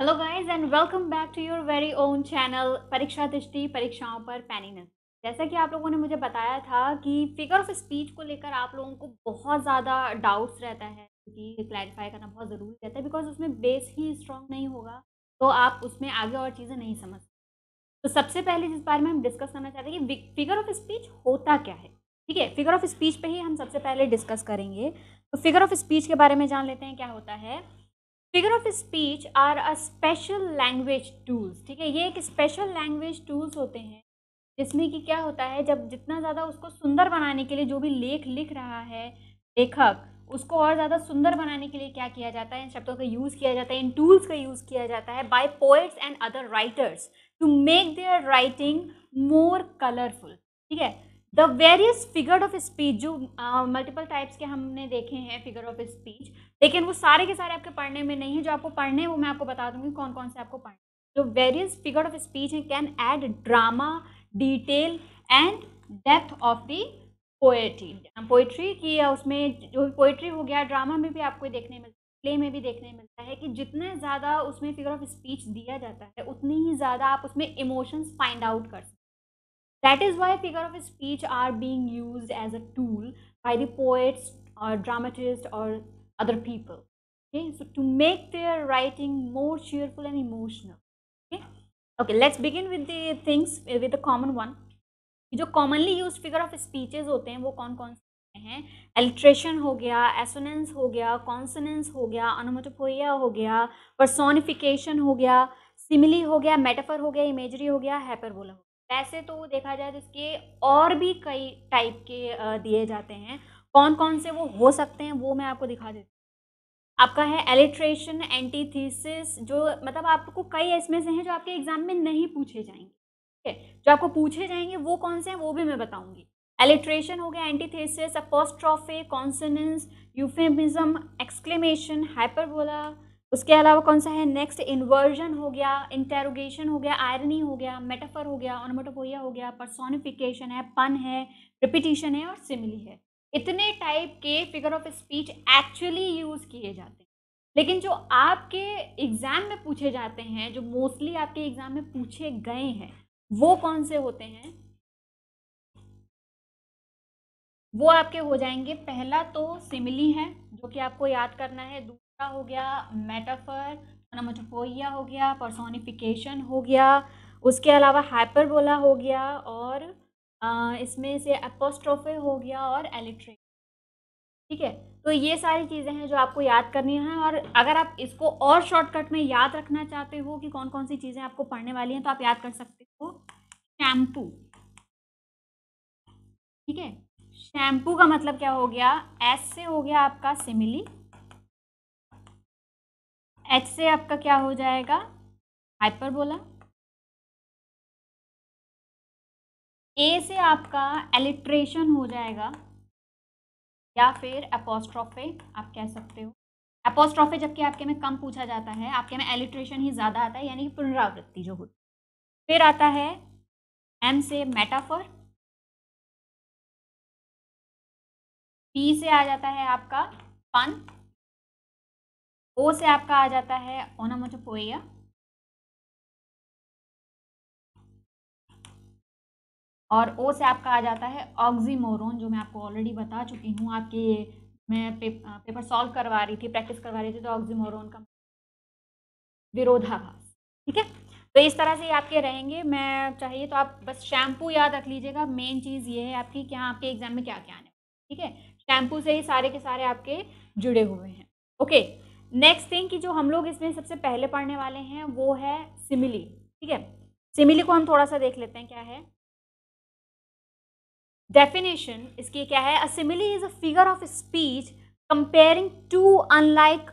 Hello guys and welcome back to your very own channel Pariksha Drishti परीक्षाओं पर पैनिनल जैसा कि आप लोगों ने मुझे बताया था कि फिगर ऑफ स्पीच को लेकर आप लोगों को बहुत ज़्यादा डाउट्स रहता है क्योंकि क्लैरिफाई करना बहुत ज़रूरी रहता है बिकॉज उसमें बेस ही स्ट्रॉन्ग नहीं होगा तो आप उसमें आगे और चीज़ें नहीं समझ तो सबसे पहले जिस बारे में हम डिस्कस करना चाहते हैं कि फिगर ऑफ स्पीच होता क्या है ठीक है फिगर ऑफ स्पीच पे ही हम सबसे पहले डिस्कस करेंगे तो फिगर ऑफ स्पीच के बारे में जान लेते हैं क्या होता है figure of speech are a special language tools ठीक है ये एक स्पेशल लैंग्वेज टूल्स होते हैं जिसमें कि क्या होता है जब जितना ज़्यादा उसको सुंदर बनाने के लिए जो भी लेख लिख रहा है लेखक उसको और ज़्यादा सुंदर बनाने के लिए क्या किया जाता है इन शब्दों का यूज़ किया जाता है इन टूल्स का यूज़ किया जाता है by poets and other writers to make their writing more colourful ठीक है the various figure of speech जो मल्टीपल uh, टाइप्स के हमने देखे हैं फिगर ऑफ स्पीच लेकिन वो सारे के सारे आपके पढ़ने में नहीं है जो आपको पढ़ने हैं वो मैं आपको बता दूंगी कौन कौन से आपको पढ़ने जो वेरियस फिगर ऑफ स्पीच हैं can add drama detail and depth of the poetry poetry की उसमें जो पोइट्री हो गया ड्रामा में भी आपको देखने मिलता है प्ले में भी देखने मिलता है कि जितने ज़्यादा उसमें फिगर ऑफ स्पीच दिया जाता है उतनी ही ज़्यादा आप उसमें इमोशंस फाइंड आउट कर सकते That is why figure of speech are being used as a tool by the poets or dramatists or other people. Okay, so to make their writing more cheerful and emotional. Okay, okay let's begin with the things with the common one. जो commonly use figure of speeches होते हैं वो कौन कौन से हैं alliteration हो गया एसोनेंस हो गया कॉन्सनेंस हो गया अनोमोटोपोइया हो गया परसोनिफिकेशन हो गया सिमिली हो गया मेटाफर हो गया इमेजरी हो गया हैपरबोला हो वैसे तो देखा जाए तो इसके और भी कई टाइप के दिए जाते हैं कौन कौन से वो हो सकते हैं वो मैं आपको दिखा देती हूँ आपका है एलिट्रेशन एंटीथीसिस जो मतलब आपको कई इसमें से हैं जो आपके एग्जाम में नहीं पूछे जाएंगे ठीक है जो आपको पूछे जाएंगे वो कौन से हैं वो भी मैं बताऊंगी एलिट्रेशन हो गया antithesis apostrophe consonance euphemism exclamation hyperbola उसके अलावा कौन सा है नेक्स्ट इन्वर्जन हो गया इंटेरोगेशन हो गया आयरनी हो गया मेटाफर हो गया ऑनमोटोपोइया हो गया परसोनिफिकेशन है पन है रिपीटिशन है और सिमिली है इतने टाइप के figure of speech actually use किए जाते हैं लेकिन जो आपके एग्ज़ाम में पूछे जाते हैं जो मोस्टली आपके एग्ज़ाम में पूछे गए हैं वो कौन से होते हैं वो आपके हो जाएंगे पहला तो सिमिली है जो कि आपको याद करना है क्या हो गया मेटाफर अनामोटोपोइया हो गया पर्सोनिफिकेशन हो गया उसके अलावा हाइपरबोला हो गया और इसमें से अपोस्ट्रोफे हो गया और एलिट्रेट ठीक है तो ये सारी चीज़ें हैं जो आपको याद करनी है और अगर आप इसको और शॉर्टकट में याद रखना चाहते हो कि कौन कौन सी चीज़ें आपको पढ़ने वाली हैं तो आप याद कर सकते हो शैम्पू ठीक है शैम्पू का मतलब क्या हो गया एस से हो गया आपका सिमिली एच से आपका क्या हो जाएगा हाइपरबोला ए से आपका एलिट्रेशन हो जाएगा या फिर अपोस्ट्रॉफे आप कह सकते हो अपोस्ट्रॉफे जबकि आपके में कम पूछा जाता है आपके में एलिट्रेशन ही ज़्यादा आता है यानी कि पुनरावृत्ति जो होती है फिर आता है एम से मेटाफर पी से आ जाता है आपका पंथ ओ से आपका आ जाता है ओनामोटोपोइया और ओ से आपका आ जाता है ऑक्सीमोरोन जो मैं आपको ऑलरेडी बता चुकी हूँ आपके मैं पेप, पेपर सॉल्व करवा रही थी प्रैक्टिस करवा रही थी तो ऑक्सीमोरोन का विरोधाभास ठीक है तो इस तरह से आपके रहेंगे मैं चाहिए तो आप बस शैम्पू याद रख लीजिएगा मेन चीज़ ये है आपकी क्या आपके एग्जाम में क्या क्या आने ठीक है शैम्पू से ही सारे के सारे आपके जुड़े हुए हैं ओके नेक्स्ट थिंग कि जो हम लोग इसमें सबसे पहले पढ़ने वाले हैं वो है सिमिली ठीक है सिमिली को हम थोड़ा सा देख लेते हैं क्या है डेफिनेशन इसकी क्या है a simile is a figure of speech comparing two unlike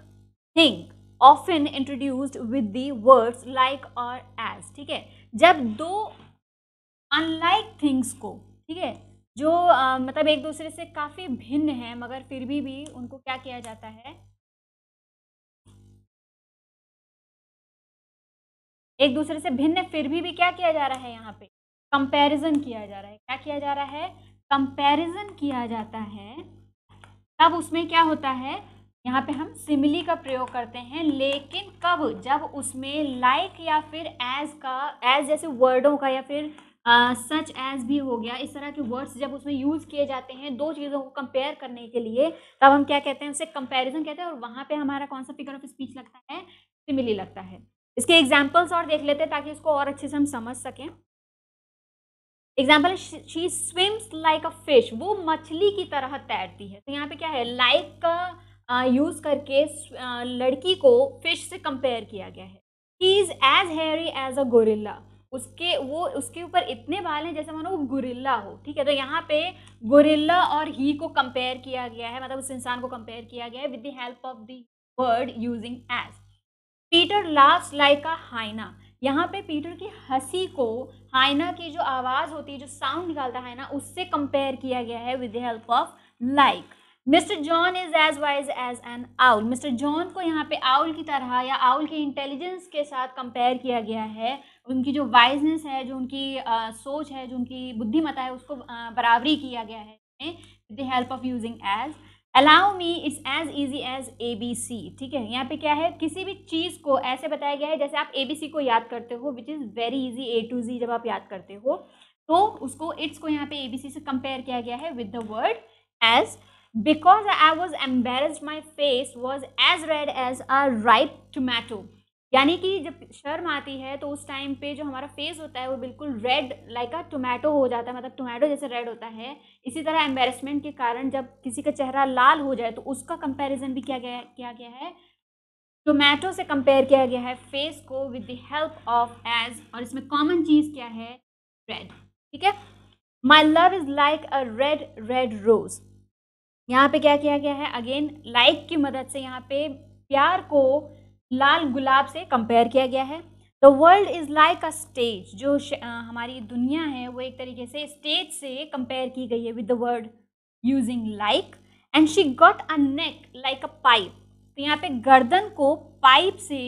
thing often introduced with the words like और एज ठीक है जब दो अनलाइक थिंग्स को ठीक है जो आ, मतलब एक दूसरे से काफ़ी भिन्न है मगर फिर भी भी उनको क्या किया जाता है एक दूसरे से भिन्न फिर भी भी क्या किया जा रहा है यहाँ पे कंपैरिजन किया जा रहा है क्या किया जा रहा है कंपैरिजन किया जाता है तब उसमें क्या होता है यहाँ पे हम सिमिली का प्रयोग करते हैं लेकिन कब जब उसमें लाइक like या फिर एज का एज जैसे वर्डों का या फिर सच uh, एज भी हो गया इस तरह के वर्ड्स जब उसमें यूज़ किए जाते हैं दो चीज़ों को कंपेयर करने के लिए तब हम क्या कहते हैं उसे कंपैरिजन कहते हैं और वहाँ पे हमारा कौन सा फिगर ऑफ स्पीच लगता है सिमिली लगता है इसके एग्जाम्पल्स और देख लेते हैं ताकि इसको और अच्छे से हम समझ सकें example she swims like a fish वो मछली की तरह तैरती है तो यहाँ पे क्या है लाइक like का यूज करके लड़की को फिश से कंपेयर किया गया है he is as hairy as a gorilla उसके वो उसके ऊपर इतने बाल हैं जैसे मानो वो गुरिल्ला हो ठीक है तो यहाँ पे गुरिल्ला और ही को कंपेयर किया गया है मतलब उस इंसान को कंपेयर किया गया है with the help of the word using as Peter last like a hyena यहाँ पे पीटर की हंसी को हाइना की जो आवाज़ होती है जो साउंड निकालता है ना उससे कंपेयर किया गया है with the help of like Mister John is as wise as an owl Mister John को यहाँ पे आउल की तरह या आउल की इंटेलिजेंस के साथ कंपेयर किया गया है उनकी जो वाइजनेस है जो उनकी आ, सोच है जो उनकी बुद्धिमता है उसको आ, बराबरी किया गया है with the help of using as allow me is as easy as A B C ठीक है यहाँ पे क्या है किसी भी चीज़ को ऐसे बताया गया है जैसे आप ए बी सी को याद करते हो which is very easy A to Z जब आप याद करते हो तो उसको इट्स को यहाँ पे ए बी सी से कंपेयर किया गया है with the word as because I was embarrassed my face was as red as a ripe tomato यानी कि जब शर्म आती है तो उस टाइम पे जो हमारा फेस होता है वो बिल्कुल रेड लाइक अ टोमेटो हो जाता है मतलब टोमेटो जैसे रेड होता है इसी तरह एम्बेरसमेंट के कारण जब किसी का चेहरा लाल हो जाए तो उसका कंपैरिजन भी किया गया किया गया है टोमेटो से कंपेयर किया गया है फेस को with the help of as और इसमें कॉमन चीज़ क्या है रेड ठीक है my love is like a red red rose यहाँ पे क्या किया गया है अगेन लाइक की मदद से यहाँ पे प्यार को लाल गुलाब से कंपेयर किया गया है the world is like a stage जो हमारी दुनिया है वो एक तरीके से स्टेज से कंपेयर की गई है with the word using like and she got a neck like a pipe तो यहाँ पे गर्दन को पाइप से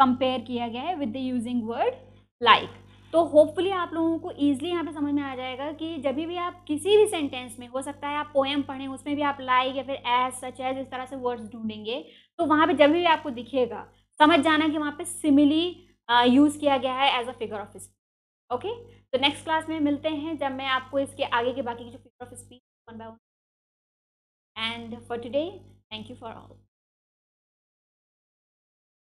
कंपेयर किया गया है with the using word like तो होपफुली आप लोगों को ईजिली यहाँ पे समझ में आ जाएगा कि जब भी आप किसी भी सेंटेंस में हो सकता है आप पोएम पढ़ें उसमें भी आप लाइक या फिर एज सच एज इस तरह से वर्ड्स ढूंढेंगे तो वहाँ पे जब भी आपको दिखेगा समझ जाना कि वहाँ पे सिमिली यूज़ किया गया है as a figure of speech okay तो नेक्स्ट क्लास में मिलते हैं जब मैं आपको इसके आगे के बाकी की जो figure of speech one by one and for today thank you for all